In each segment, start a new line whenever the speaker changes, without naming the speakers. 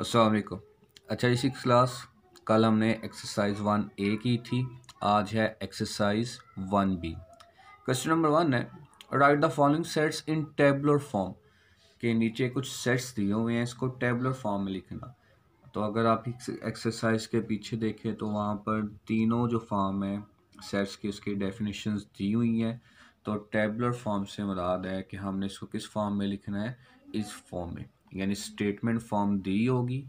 असलकुम अच्छा इसी क्लास कल हमने एक्सरसाइज वन ए की थी आज है exercise one B question number one है write the following sets in tabular form के नीचे कुछ सेट्स दिए हुए हैं इसको टेबलर फॉर्म में लिखना तो अगर आप एक्सरसाइज के पीछे देखें तो वहाँ पर तीनों जो फॉर्म है सेट्स की उसकी डेफिनेशन दी हुई हैं तो टेबलर फॉर्म से मुराद है कि हमने इसको किस फॉर्म में लिखना है इस फॉर्म में यानी स्टेटमेंट फॉर्म दी होगी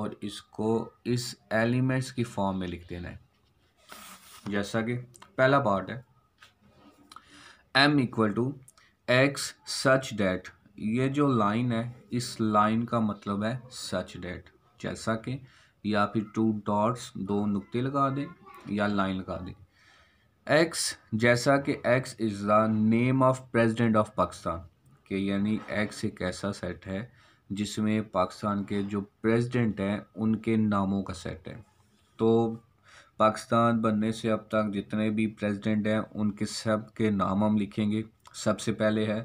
और इसको इस एलिमेंट्स की फॉर्म में लिख देना है जैसा कि पहला पार्ट है M equal to X such that ये जो लाइन है इस लाइन का मतलब है सच डैट जैसा कि या फिर टू डॉट्स दो नुक्ते लगा दें या लाइन लगा दें एक्स जैसा कि X is the name of president of Pakistan के यानी एक्स एक ऐसा सेट है जिसमें पाकिस्तान के जो प्रेसिडेंट हैं उनके नामों का सेट है तो पाकिस्तान बनने से अब तक जितने भी प्रेसिडेंट हैं उनके सब के नाम हम लिखेंगे सबसे पहले है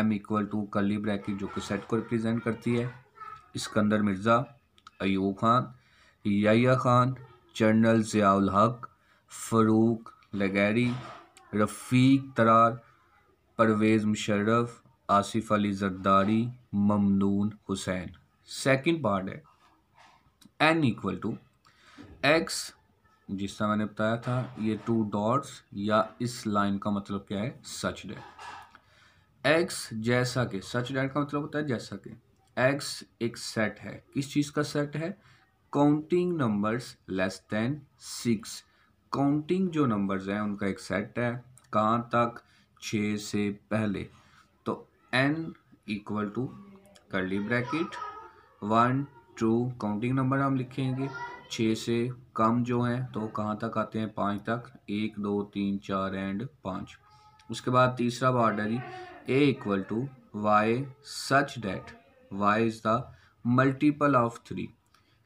M equal to curly bracket जो कि सेट को रिप्रेजेंट करती है इस्कंदर मिर्ज़ा अयूब खान या खान जनरल ज़ियाउल हक फ़रूक लगैरी रफ़ीक तरार परवेज़ मुशर्रफ आसिफ अली जरदारी ममनून हुसैन सेकंड पार्ट है एन इक्वल टू एक्स जिस तरह मैंने बताया था ये टू डॉट्स या इस लाइन का मतलब क्या है सच डेट एक्स जैसा के सच डेट का मतलब होता है जैसा के एक्स एक सेट है किस चीज़ का सेट है counting numbers less than six counting जो नंबर्स हैं उनका एक सेट है कहाँ तक छः से पहले तो N equal to curly bracket one two counting number हम लिखेंगे छः से कम जो है तो कहाँ तक आते हैं पाँच तक एक दो तीन चार एंड पाँच उसके बाद तीसरा वार्ड है जी A equal to Y such that Y is the multiple of three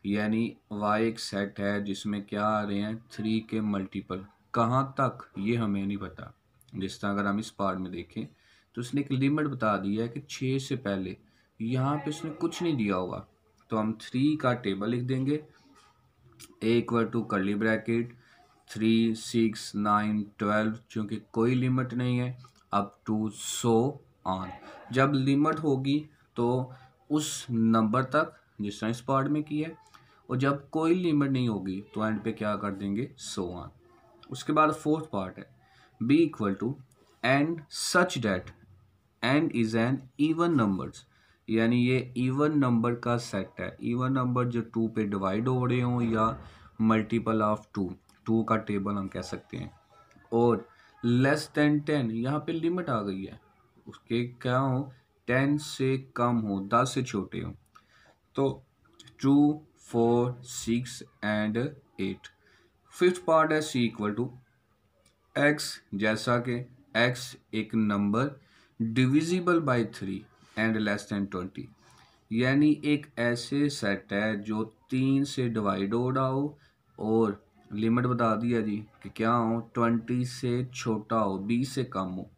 यानी वाई एक सेट है जिसमें क्या आ रहे हैं थ्री के मल्टीपल कहाँ तक ये हमें नहीं पता जिस तरह अगर हम इस पार्ट में देखें तो उसने एक लिमिट बता दिया है कि छः से पहले यहाँ पे उसने कुछ नहीं दिया होगा तो हम थ्री का टेबल लिख देंगे A equal to curly bracket three six nine twelve चूँकि कोई लिमिट नहीं है अप टू सो ऑन जब लिमिट होगी तो उस नंबर तक जिस तरह इस पार्ट में की है और जब कोई लिमिट नहीं होगी तो एंड पे क्या कर देंगे सो ऑन उसके बाद फोर्थ पार्ट है B equal to and such that and is an even numbers यानी ये इवन नंबर का सेट है इवन नंबर जो टू पे डिवाइड हो रहे हों या मल्टीपल ऑफ टू टू का टेबल हम कह सकते हैं और लेस देन टेन यहाँ पे लिमिट आ गई है उसके क्या हो टेन से कम हो दस से छोटे हो तो two four six and eight fifth part है सी इक्वल टू एक्स जैसा कि एक्स एक नंबर divisible by three and less than twenty यानी एक ऐसे सेट है जो तीन से डिवाइड हो रहा हो और लिमिट बता दिया जी कि क्या हो ट्वेंटी से छोटा हो बीस से कम हो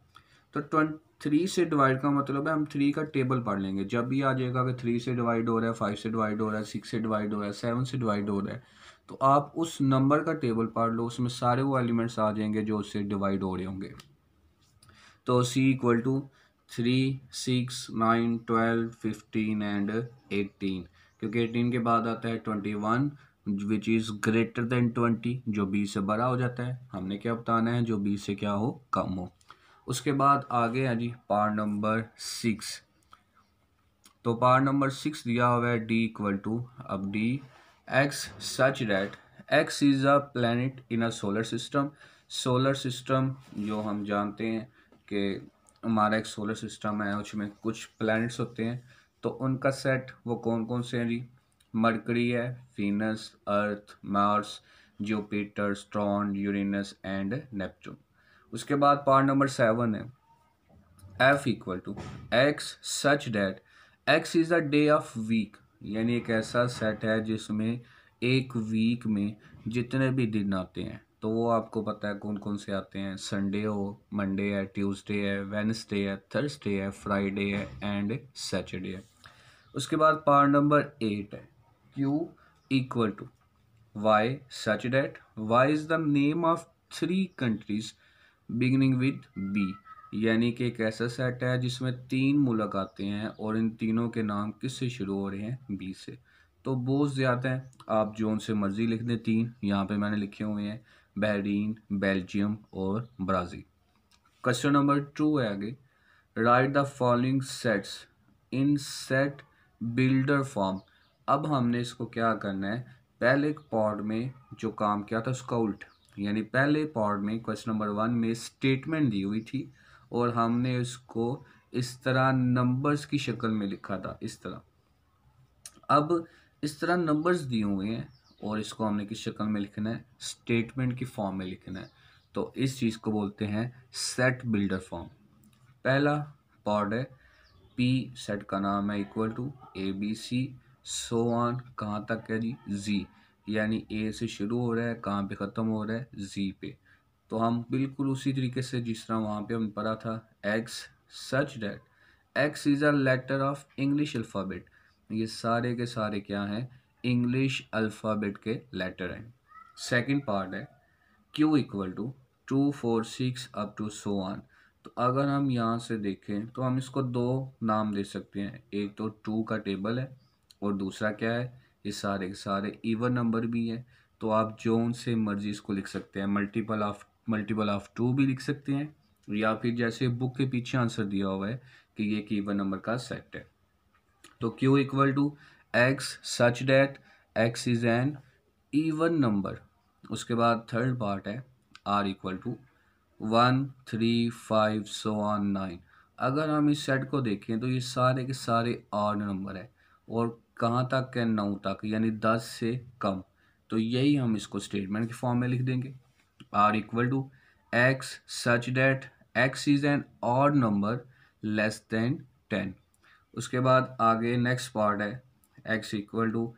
तो ट्वेंट थ्री से डिवाइड का मतलब है हम थ्री का टेबल पढ़ लेंगे जब भी आ जाएगा कि थ्री से डिवाइड हो रहा है फाइव से डिवाइड हो रहा है सिक्स से डिवाइड हो रहा है सेवन से डिवाइड हो रहा है तो आप उस नंबर का टेबल पढ़ लो उसमें सारे वो एलिमेंट्स आ जाएंगे जो उससे डिवाइड हो रहे होंगे तो C equal to three six nine twelve fifteen and eighteen क्योंकि एटीन के बाद आता है twenty one which is greater than twenty जो बीस से बड़ा हो जाता है हमने क्या बताना है जो बीस से क्या हो कम हो उसके बाद आगे है जी पार्ट नंबर सिक्स तो पार्ट नंबर सिक्स दिया हुआ है डी इक्वल टू अब D X such that X is a planet in a solar system solar system जो हम जानते हैं कि हमारा एक सोलर सिस्टम है उसमें कुछ प्लैनेट्स होते हैं तो उनका सेट वो कौन कौन से हैं जी मरकरी है Venus Earth Mars Jupiter Saturn Uranus and Neptune उसके बाद पार्ट नंबर सेवन है F equal to X such that X is the day of week यानी एक ऐसा सेट है जिसमें एक वीक में जितने भी दिन आते हैं तो वो आपको पता है कौन कौन से आते हैं संडे हो मंडे है ट्यूसडे है वेनसडे है थर्सडे है फ्राइडे है एंड सैटरडे है उसके बाद पार्ट नंबर एट है Q equal to Y such Y is the name of three countries beginning with B यानी कि एक ऐसा सेट है जिसमें तीन मुलक आते हैं और इन तीनों के नाम किस से शुरू हो रहे हैं बी से तो बहुत ज़्यादा हैं आप जो उनसे मर्ज़ी लिख दें तीन यहाँ पे मैंने लिखे हुए हैं बहरीन बेल्जियम और ब्राज़ील क्वेश्चन नंबर टू है आगे write the following sets in set builder form अब हमने इसको क्या करना है पहले पॉड में जो काम किया था उसका उल्ट यानी पहले पॉड में क्वेश्चन नंबर वन में स्टेटमेंट दी हुई थी और हमने उसको इस तरह नंबर्स की शक्ल में लिखा था इस तरह अब इस तरह नंबर्स दिए हुए हैं और इसको हमने किस शक्ल में लिखना है स्टेटमेंट की फॉर्म में लिखना है तो इस चीज़ को बोलते हैं सेट बिल्डर फॉर्म पहला पार्ट है पी सेट का नाम है equal to A B C so on कहाँ तक है जी जी यानी ए से शुरू हो रहा है कहाँ पे ख़त्म हो रहा है जी पे तो हम बिल्कुल उसी तरीके से जिस तरह वहाँ पे हम पढ़ा था X such that X is a letter of English alphabet ये सारे के सारे क्या हैं इंग्लिश अल्फ़ाबेट के लेटर हैं सेकंड पार्ट है Q equal to two four six up to so on तो अगर हम यहाँ से देखें तो हम इसको दो नाम दे सकते हैं एक तो टू का टेबल है और दूसरा क्या है ये सारे के सारे इवन नंबर भी हैं तो आप जोन से मर्जी इसको लिख सकते हैं multiple of multiple of two भी लिख सकते हैं या फिर जैसे बुक के पीछे आंसर दिया हुआ है कि ये एक ईवन नंबर का सेट है तो Q equal to X such that X is an even number उसके बाद थर्ड पार्ट है R equal to one three five so on nine अगर हम इस सेट को देखें तो ये सारे के सारे ऑड नंबर है और कहाँ तक है नौ तक यानी दस से कम तो यही हम इसको स्टेटमेंट के फॉर्म में लिख देंगे R equal to X such that X is an odd number less than ten उसके बाद आगे नेक्स्ट पार्ट है X equal to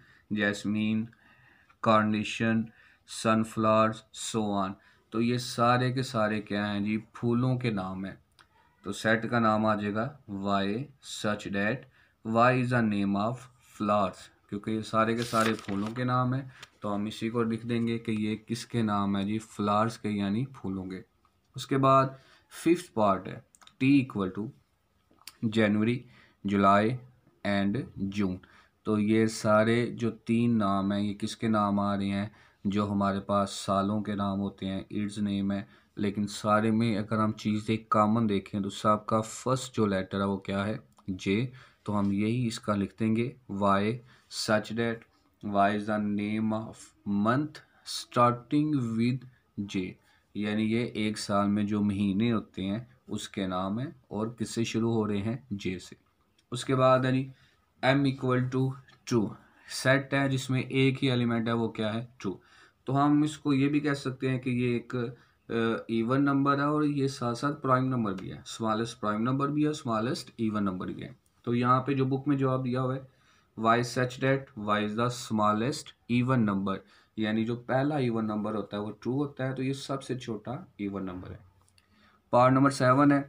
carnation sunflowers sunflowers on तो ये सारे के सारे क्या हैं जी फूलों के नाम हैं तो सेट का नाम आ जाएगा Y such that Y is a name of flowers क्योंकि ये सारे के सारे फूलों के नाम हैं तो हम इसी को लिख देंगे कि ये किसके नाम है जी फ्लावर्स के यानी फूलों के उसके बाद फिफ्थ पार्ट है T equal to January July and June तो ये सारे जो तीन नाम हैं ये किसके नाम आ रहे हैं जो हमारे पास सालों के नाम होते हैं ईड्स नेम है लेकिन सारे में अगर हम चीज़ एक कामन देखें तो सबका फर्स्ट जो लेटर है वो क्या है जे तो हम यही इसका लिख देंगे Y such that Y is the name of month starting with J यानी ये एक साल में जो महीने होते हैं उसके नाम हैं और किससे शुरू हो रहे हैं जे से उसके बाद यानी M equal to two set है जिसमें एक ही एलिमेंट है वो क्या है टू तो हम इसको ये भी कह सकते हैं कि ये एक इवन नंबर है और ये साथ साथ प्राइम नंबर भी है स्मॉलेस्ट प्राइम नंबर भी है स्मॉलेस्ट इवन नंबर भी है तो यहाँ पे जो बुक में जवाब दिया हुआ है Y such that Y is the smallest even number यानी जो पहला इवन नंबर होता है वो ट्रू होता है तो ये सबसे छोटा इवन नंबर है पार नंबर सेवन है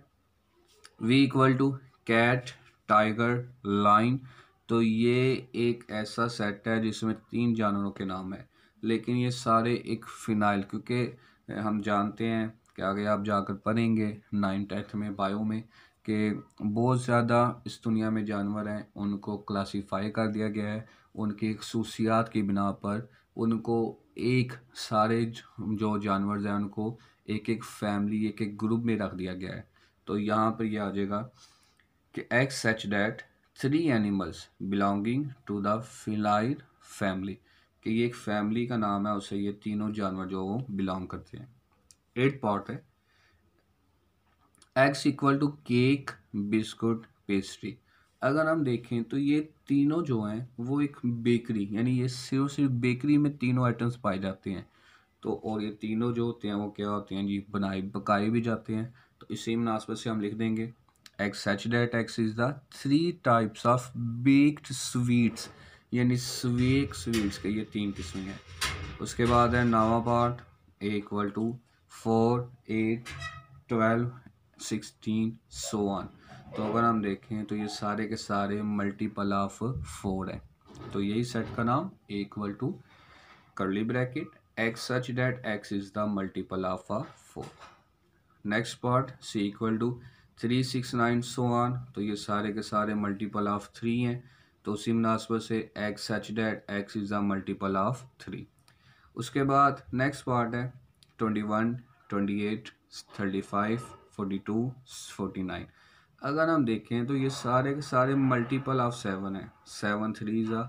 V equal to cat tiger lion तो ये एक ऐसा सेट है जिसमें तीन जानवरों के नाम है लेकिन ये सारे एक फ़िनाइल क्योंकि हम जानते हैं कि आगे आप जाकर पढ़ेंगे नाइन टेंथ में बायो में कि बहुत ज़्यादा इस दुनिया में जानवर हैं उनको क्लासीफाई कर दिया गया है उनकी खसूसियात की बिना पर उनको एक सारे जो जानवर हैं उनको एक एक फैमिली एक एक ग्रुप में रख दिया गया है तो यहाँ पर यह आ जाएगा कि X such that three animals belonging to the feline family कि ये एक फैमिली का नाम है उसे ये तीनों जानवर जो वो बिलोंग करते हैं एट पॉट है X equal to cake biscuit pastry अगर हम देखें तो ये तीनों जो हैं वो एक बेकरी यानी ये सिर्फ सिर्फ बेकरी में तीनों आइटम्स पाए जाते हैं तो और ये तीनों जो होते हैं वो क्या होते हैं जी बनाए पकाए भी जाते हैं तो इसी मुनासबत से हम लिख देंगे that X is the three types of baked sweets यानी स्वेक स्वीट्स के ये तीन किस्में हैं उसके बाद है नावा part equal to four eight twelve sixteen so on तो अगर हम देखें तो ये सारे के सारे मल्टीपल ऑफ फोर है तो यही सेट का नाम equal to curly bracket X such that X is the multiple of a four next part C equal to three six nine so on तो ये सारे के सारे मल्टीपल ऑफ थ्री हैं तो उसी मुनासबत से X such that X is the multiple of three उसके बाद नेक्स्ट पार्ट है twenty one twenty eight thirty five forty two forty nine अगर हम देखें तो ये सारे के सारे मल्टीपल ऑफ सेवन है सेवन थ्री ज़ा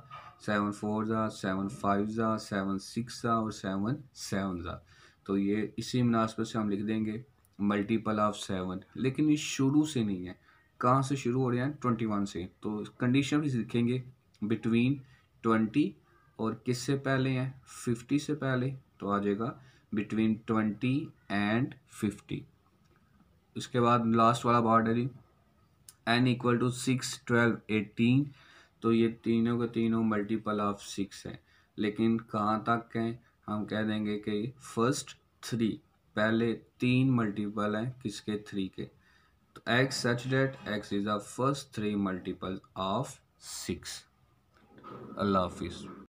सेवन फोर ज़ा सेवन फाइव ज़ा सेवन सिक्स ज़ा और सेवन सेवन ज़ा तो ये इसी मुनासबत से हम लिख देंगे मल्टीपल ऑफ सेवन लेकिन ये शुरू से नहीं है कहाँ से शुरू हो रहे हैं ट्वेंटी वन से तो कंडीशन भी लिखेंगे बिटवीन ट्वेंटी और किस से पहले हैं फिफ्टी से पहले तो आ जाएगा बिटवीन ट्वेंटी एंड फिफ्टी इसके बाद लास्ट वाला पार्ट है N equal to six twelve eighteen तो ये तीनों के तीनों मल्टीपल ऑफ सिक्स हैं लेकिन कहाँ तक हैं हम कह देंगे कि फर्स्ट थ्री पहले तीन मल्टीपल हैं किसके थ्री के तो X such that X is the first three multiple of six अल्लाह हाफिज़